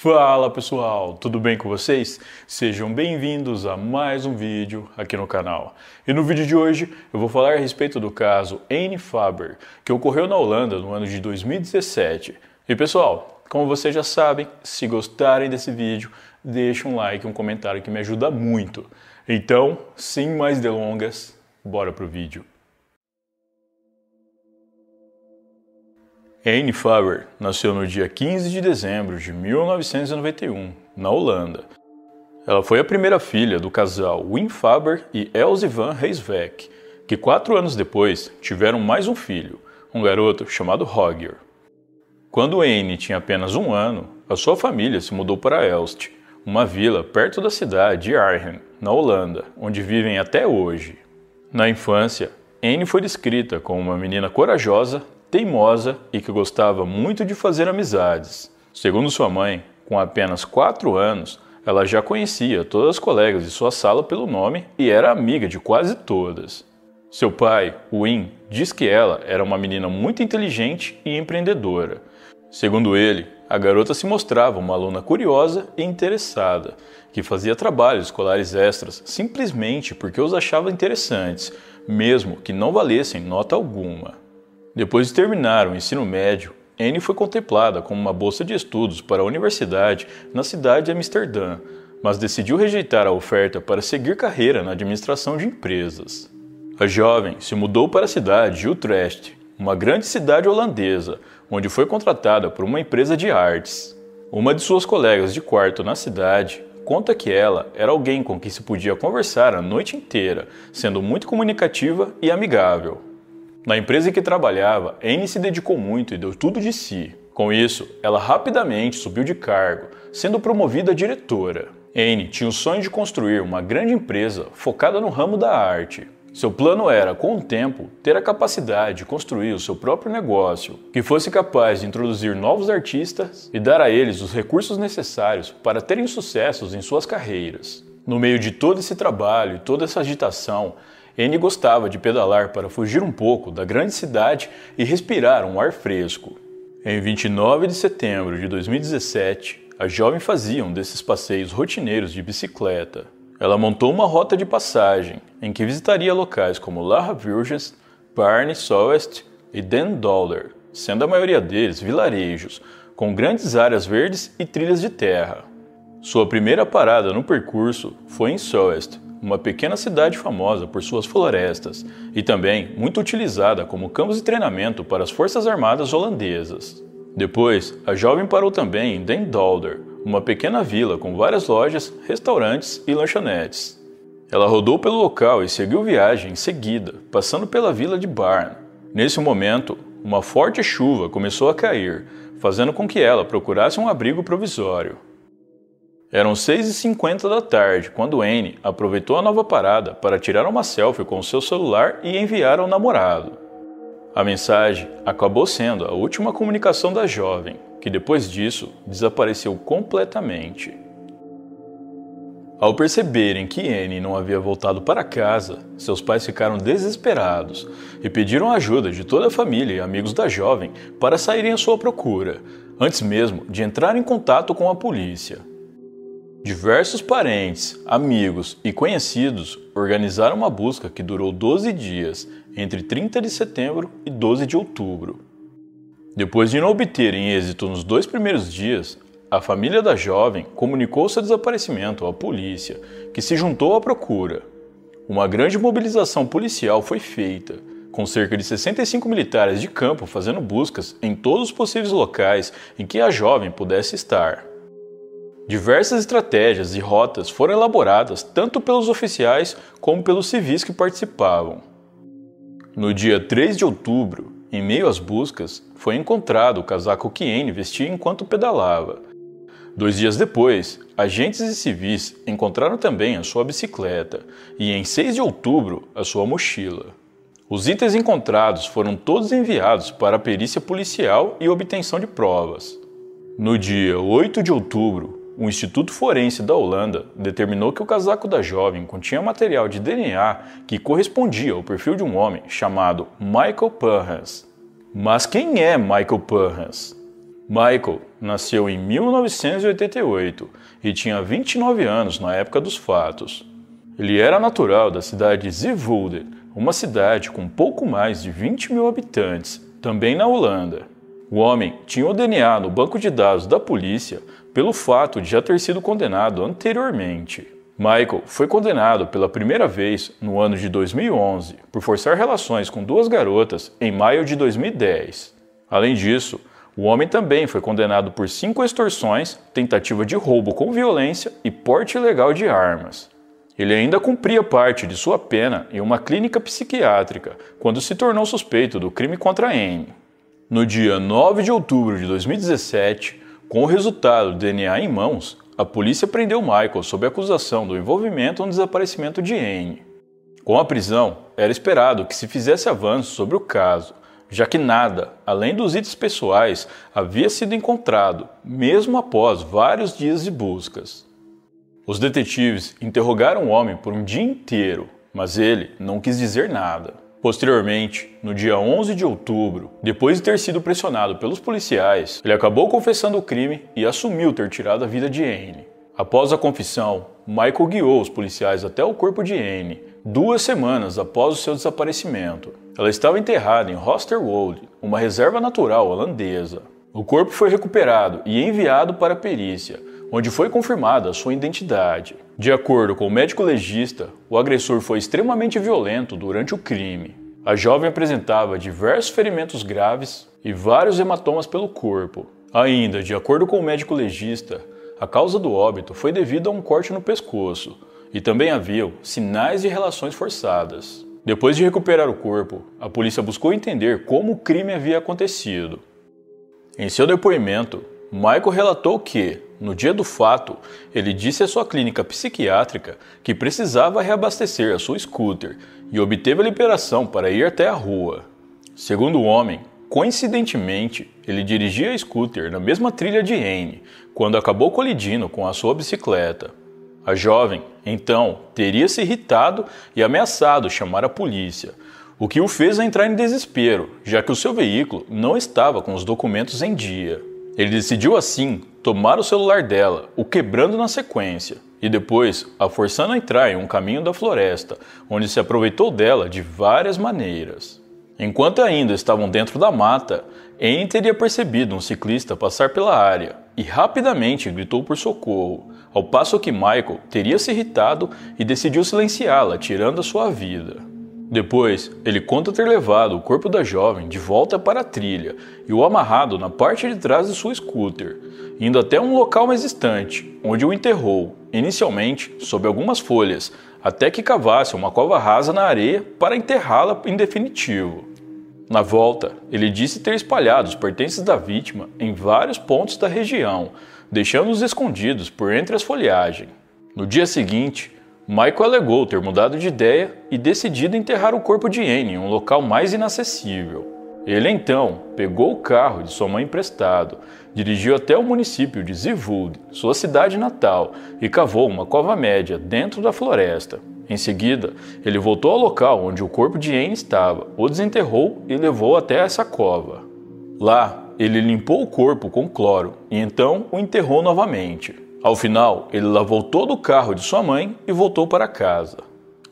Fala pessoal, tudo bem com vocês? Sejam bem-vindos a mais um vídeo aqui no canal. E no vídeo de hoje eu vou falar a respeito do caso Anne Faber, que ocorreu na Holanda no ano de 2017. E pessoal, como vocês já sabem, se gostarem desse vídeo, deixe um like e um comentário que me ajuda muito. Então, sem mais delongas, bora pro vídeo. Anne Faber nasceu no dia 15 de dezembro de 1991, na Holanda. Ela foi a primeira filha do casal Wim Faber e Elze van Reeswijk, que quatro anos depois tiveram mais um filho, um garoto chamado Roger. Quando Anne tinha apenas um ano, a sua família se mudou para Elst, uma vila perto da cidade de Arnhem, na Holanda, onde vivem até hoje. Na infância, Anne foi descrita como uma menina corajosa, teimosa e que gostava muito de fazer amizades. Segundo sua mãe, com apenas 4 anos, ela já conhecia todas as colegas de sua sala pelo nome e era amiga de quase todas. Seu pai, Win, diz que ela era uma menina muito inteligente e empreendedora. Segundo ele, a garota se mostrava uma aluna curiosa e interessada, que fazia trabalhos escolares extras simplesmente porque os achava interessantes, mesmo que não valessem nota alguma. Depois de terminar o ensino médio, Anne foi contemplada com uma bolsa de estudos para a universidade na cidade de Amsterdã, mas decidiu rejeitar a oferta para seguir carreira na administração de empresas. A jovem se mudou para a cidade de Utrecht, uma grande cidade holandesa, onde foi contratada por uma empresa de artes. Uma de suas colegas de quarto na cidade conta que ela era alguém com quem se podia conversar a noite inteira, sendo muito comunicativa e amigável. Na empresa em que trabalhava, Anne se dedicou muito e deu tudo de si. Com isso, ela rapidamente subiu de cargo, sendo promovida a diretora. Anne tinha o sonho de construir uma grande empresa focada no ramo da arte. Seu plano era, com o tempo, ter a capacidade de construir o seu próprio negócio, que fosse capaz de introduzir novos artistas e dar a eles os recursos necessários para terem sucessos em suas carreiras. No meio de todo esse trabalho e toda essa agitação, N gostava de pedalar para fugir um pouco da grande cidade e respirar um ar fresco. Em 29 de setembro de 2017, a jovem fazia um desses passeios rotineiros de bicicleta. Ela montou uma rota de passagem em que visitaria locais como Larra Virgens, Barney Soest e Den Dollar, sendo a maioria deles vilarejos, com grandes áreas verdes e trilhas de terra. Sua primeira parada no percurso foi em Soest, uma pequena cidade famosa por suas florestas e também muito utilizada como campos de treinamento para as forças armadas holandesas. Depois, a jovem parou também em Den Dolder, uma pequena vila com várias lojas, restaurantes e lanchonetes. Ela rodou pelo local e seguiu viagem em seguida, passando pela vila de Barn. Nesse momento, uma forte chuva começou a cair, fazendo com que ela procurasse um abrigo provisório. Eram 6h50 da tarde quando Anne aproveitou a nova parada para tirar uma selfie com o seu celular e enviar ao namorado. A mensagem acabou sendo a última comunicação da jovem, que depois disso desapareceu completamente. Ao perceberem que Anne não havia voltado para casa, seus pais ficaram desesperados e pediram ajuda de toda a família e amigos da jovem para saírem à sua procura, antes mesmo de entrar em contato com a polícia. Diversos parentes, amigos e conhecidos organizaram uma busca que durou 12 dias, entre 30 de setembro e 12 de outubro. Depois de não obterem êxito nos dois primeiros dias, a família da jovem comunicou seu desaparecimento à polícia, que se juntou à procura. Uma grande mobilização policial foi feita, com cerca de 65 militares de campo fazendo buscas em todos os possíveis locais em que a jovem pudesse estar. Diversas estratégias e rotas foram elaboradas tanto pelos oficiais como pelos civis que participavam. No dia 3 de outubro, em meio às buscas, foi encontrado o casaco que Anne vestia enquanto pedalava. Dois dias depois, agentes e civis encontraram também a sua bicicleta e, em 6 de outubro, a sua mochila. Os itens encontrados foram todos enviados para a perícia policial e obtenção de provas. No dia 8 de outubro, o Instituto Forense da Holanda determinou que o casaco da jovem continha material de DNA que correspondia ao perfil de um homem chamado Michael Perhans. Mas quem é Michael Perhans? Michael nasceu em 1988 e tinha 29 anos na época dos fatos. Ele era natural da cidade de Zeewolde, uma cidade com pouco mais de 20 mil habitantes, também na Holanda. O homem tinha o DNA no banco de dados da polícia pelo fato de já ter sido condenado anteriormente. Michael foi condenado pela primeira vez no ano de 2011 por forçar relações com duas garotas em maio de 2010. Além disso, o homem também foi condenado por cinco extorsões, tentativa de roubo com violência e porte ilegal de armas. Ele ainda cumpria parte de sua pena em uma clínica psiquiátrica quando se tornou suspeito do crime contra Amy. No dia 9 de outubro de 2017, com o resultado do DNA em mãos, a polícia prendeu Michael sob acusação do envolvimento no desaparecimento de Anne. Com a prisão, era esperado que se fizesse avanço sobre o caso, já que nada, além dos itens pessoais, havia sido encontrado, mesmo após vários dias de buscas. Os detetives interrogaram o homem por um dia inteiro, mas ele não quis dizer nada. Posteriormente, no dia 11 de outubro, depois de ter sido pressionado pelos policiais, ele acabou confessando o crime e assumiu ter tirado a vida de Anne. Após a confissão, Michael guiou os policiais até o corpo de Anne, duas semanas após o seu desaparecimento. Ela estava enterrada em Hosterwold, uma reserva natural holandesa. O corpo foi recuperado e enviado para a perícia, onde foi confirmada sua identidade. De acordo com o médico legista, o agressor foi extremamente violento durante o crime. A jovem apresentava diversos ferimentos graves e vários hematomas pelo corpo. Ainda, de acordo com o médico legista, a causa do óbito foi devida a um corte no pescoço e também havia sinais de relações forçadas. Depois de recuperar o corpo, a polícia buscou entender como o crime havia acontecido. Em seu depoimento, Michael relatou que, no dia do fato, ele disse à sua clínica psiquiátrica que precisava reabastecer a sua scooter e obteve a liberação para ir até a rua. Segundo o homem, coincidentemente, ele dirigia a scooter na mesma trilha de N quando acabou colidindo com a sua bicicleta. A jovem, então, teria se irritado e ameaçado chamar a polícia, o que o fez entrar em desespero, já que o seu veículo não estava com os documentos em dia. Ele decidiu assim tomar o celular dela, o quebrando na sequência, e depois a forçando a entrar em um caminho da floresta, onde se aproveitou dela de várias maneiras. Enquanto ainda estavam dentro da mata, Anne teria percebido um ciclista passar pela área e rapidamente gritou por socorro, ao passo que Michael teria se irritado e decidiu silenciá-la, tirando a sua vida. Depois, ele conta ter levado o corpo da jovem de volta para a trilha e o amarrado na parte de trás de sua scooter, indo até um local mais distante, onde o enterrou, inicialmente sob algumas folhas, até que cavasse uma cova rasa na areia para enterrá-la em definitivo. Na volta, ele disse ter espalhado os pertences da vítima em vários pontos da região, deixando-os escondidos por entre as folhagem. No dia seguinte, Michael alegou ter mudado de ideia e decidido enterrar o corpo de Anne em um local mais inacessível. Ele então pegou o carro de sua mãe emprestado, dirigiu até o município de Zivuld, sua cidade natal, e cavou uma cova média dentro da floresta. Em seguida, ele voltou ao local onde o corpo de Anne estava, o desenterrou e levou até essa cova. Lá, ele limpou o corpo com cloro e então o enterrou novamente. Ao final, ele lavou todo o carro de sua mãe e voltou para casa.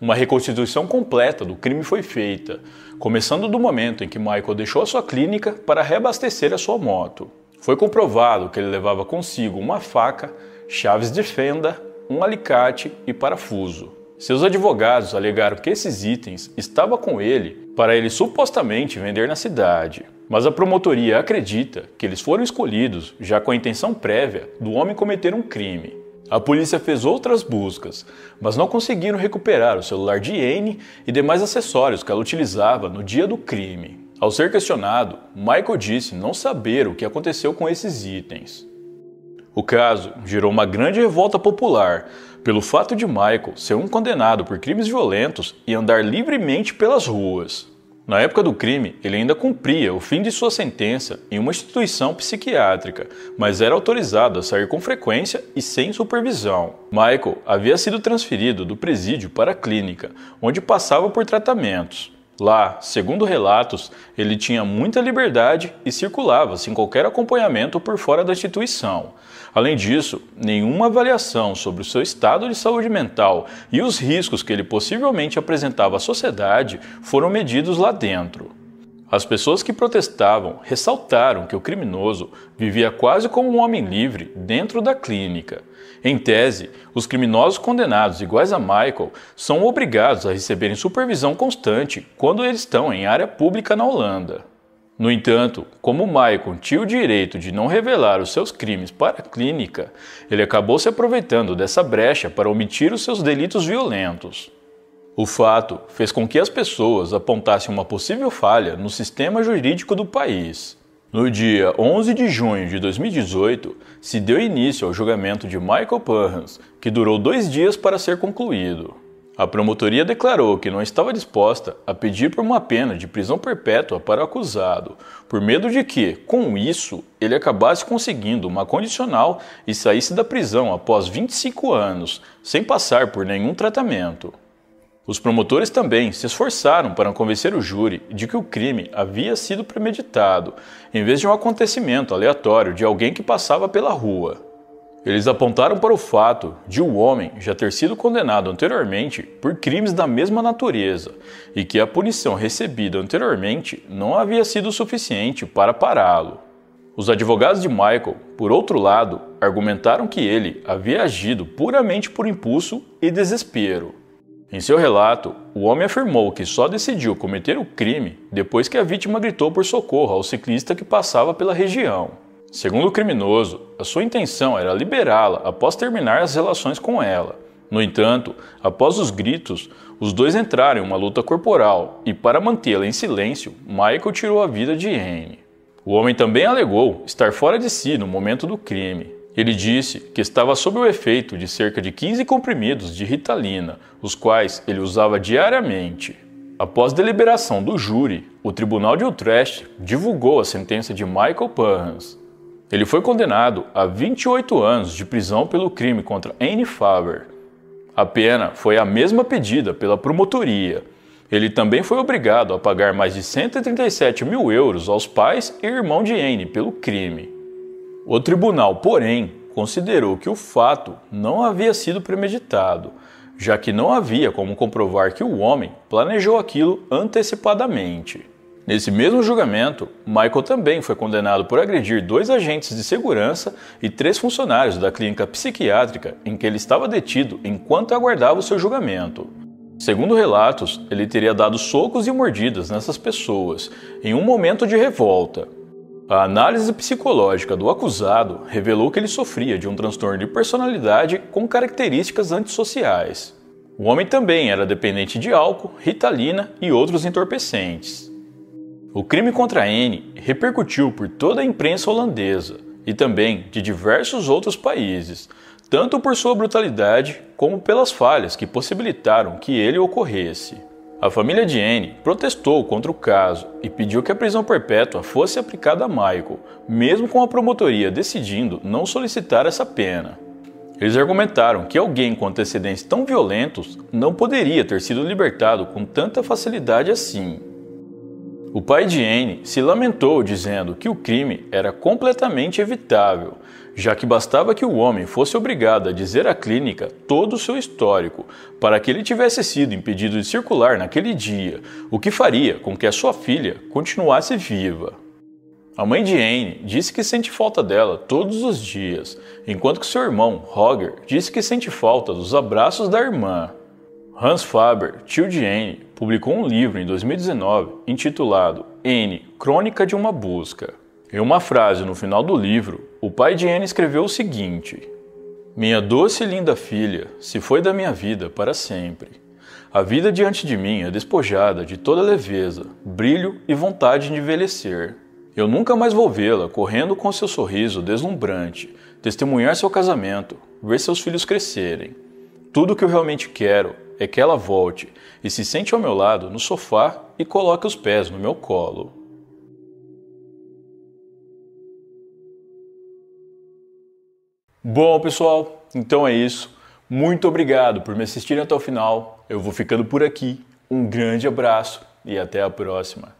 Uma reconstituição completa do crime foi feita, começando do momento em que Michael deixou a sua clínica para reabastecer a sua moto. Foi comprovado que ele levava consigo uma faca, chaves de fenda, um alicate e parafuso. Seus advogados alegaram que esses itens estavam com ele para ele supostamente vender na cidade. Mas a promotoria acredita que eles foram escolhidos já com a intenção prévia do homem cometer um crime. A polícia fez outras buscas, mas não conseguiram recuperar o celular de Anne e demais acessórios que ela utilizava no dia do crime. Ao ser questionado, Michael disse não saber o que aconteceu com esses itens. O caso gerou uma grande revolta popular pelo fato de Michael ser um condenado por crimes violentos e andar livremente pelas ruas. Na época do crime, ele ainda cumpria o fim de sua sentença em uma instituição psiquiátrica, mas era autorizado a sair com frequência e sem supervisão. Michael havia sido transferido do presídio para a clínica, onde passava por tratamentos. Lá, segundo relatos, ele tinha muita liberdade e circulava sem qualquer acompanhamento por fora da instituição. Além disso, nenhuma avaliação sobre o seu estado de saúde mental e os riscos que ele possivelmente apresentava à sociedade foram medidos lá dentro. As pessoas que protestavam ressaltaram que o criminoso vivia quase como um homem livre dentro da clínica. Em tese, os criminosos condenados iguais a Michael são obrigados a receberem supervisão constante quando eles estão em área pública na Holanda. No entanto, como Michael tinha o direito de não revelar os seus crimes para a clínica, ele acabou se aproveitando dessa brecha para omitir os seus delitos violentos. O fato fez com que as pessoas apontassem uma possível falha no sistema jurídico do país. No dia 11 de junho de 2018, se deu início ao julgamento de Michael Perrins, que durou dois dias para ser concluído. A promotoria declarou que não estava disposta a pedir por uma pena de prisão perpétua para o acusado, por medo de que, com isso, ele acabasse conseguindo uma condicional e saísse da prisão após 25 anos, sem passar por nenhum tratamento. Os promotores também se esforçaram para convencer o júri de que o crime havia sido premeditado, em vez de um acontecimento aleatório de alguém que passava pela rua. Eles apontaram para o fato de um homem já ter sido condenado anteriormente por crimes da mesma natureza e que a punição recebida anteriormente não havia sido suficiente para pará-lo. Os advogados de Michael, por outro lado, argumentaram que ele havia agido puramente por impulso e desespero em seu relato, o homem afirmou que só decidiu cometer o crime depois que a vítima gritou por socorro ao ciclista que passava pela região. Segundo o criminoso, a sua intenção era liberá-la após terminar as relações com ela. No entanto, após os gritos, os dois entraram em uma luta corporal e, para mantê-la em silêncio, Michael tirou a vida de Anne. O homem também alegou estar fora de si no momento do crime. Ele disse que estava sob o efeito de cerca de 15 comprimidos de ritalina, os quais ele usava diariamente. Após deliberação do júri, o Tribunal de Utrecht divulgou a sentença de Michael Parhans. Ele foi condenado a 28 anos de prisão pelo crime contra Anne Faber. A pena foi a mesma pedida pela promotoria. Ele também foi obrigado a pagar mais de 137 mil euros aos pais e irmão de Anne pelo crime. O tribunal, porém, considerou que o fato não havia sido premeditado, já que não havia como comprovar que o homem planejou aquilo antecipadamente. Nesse mesmo julgamento, Michael também foi condenado por agredir dois agentes de segurança e três funcionários da clínica psiquiátrica em que ele estava detido enquanto aguardava o seu julgamento. Segundo relatos, ele teria dado socos e mordidas nessas pessoas em um momento de revolta. A análise psicológica do acusado revelou que ele sofria de um transtorno de personalidade com características antissociais. O homem também era dependente de álcool, ritalina e outros entorpecentes. O crime contra N repercutiu por toda a imprensa holandesa e também de diversos outros países, tanto por sua brutalidade como pelas falhas que possibilitaram que ele ocorresse. A família de Anne protestou contra o caso e pediu que a prisão perpétua fosse aplicada a Michael, mesmo com a promotoria decidindo não solicitar essa pena. Eles argumentaram que alguém com antecedentes tão violentos não poderia ter sido libertado com tanta facilidade assim. O pai de Anne se lamentou dizendo que o crime era completamente evitável, já que bastava que o homem fosse obrigado a dizer à clínica todo o seu histórico para que ele tivesse sido impedido de circular naquele dia, o que faria com que a sua filha continuasse viva. A mãe de Anne disse que sente falta dela todos os dias, enquanto que seu irmão, Roger, disse que sente falta dos abraços da irmã. Hans Faber, tio de Anne, publicou um livro em 2019 intitulado N Crônica de uma Busca. Em uma frase no final do livro, o pai de N escreveu o seguinte: Minha doce e linda filha se foi da minha vida para sempre. A vida diante de mim é despojada de toda leveza, brilho e vontade de envelhecer. Eu nunca mais vou vê-la correndo com seu sorriso deslumbrante, testemunhar seu casamento, ver seus filhos crescerem. Tudo o que eu realmente quero é que ela volte e se sente ao meu lado no sofá e coloque os pés no meu colo. Bom, pessoal, então é isso. Muito obrigado por me assistirem até o final. Eu vou ficando por aqui. Um grande abraço e até a próxima.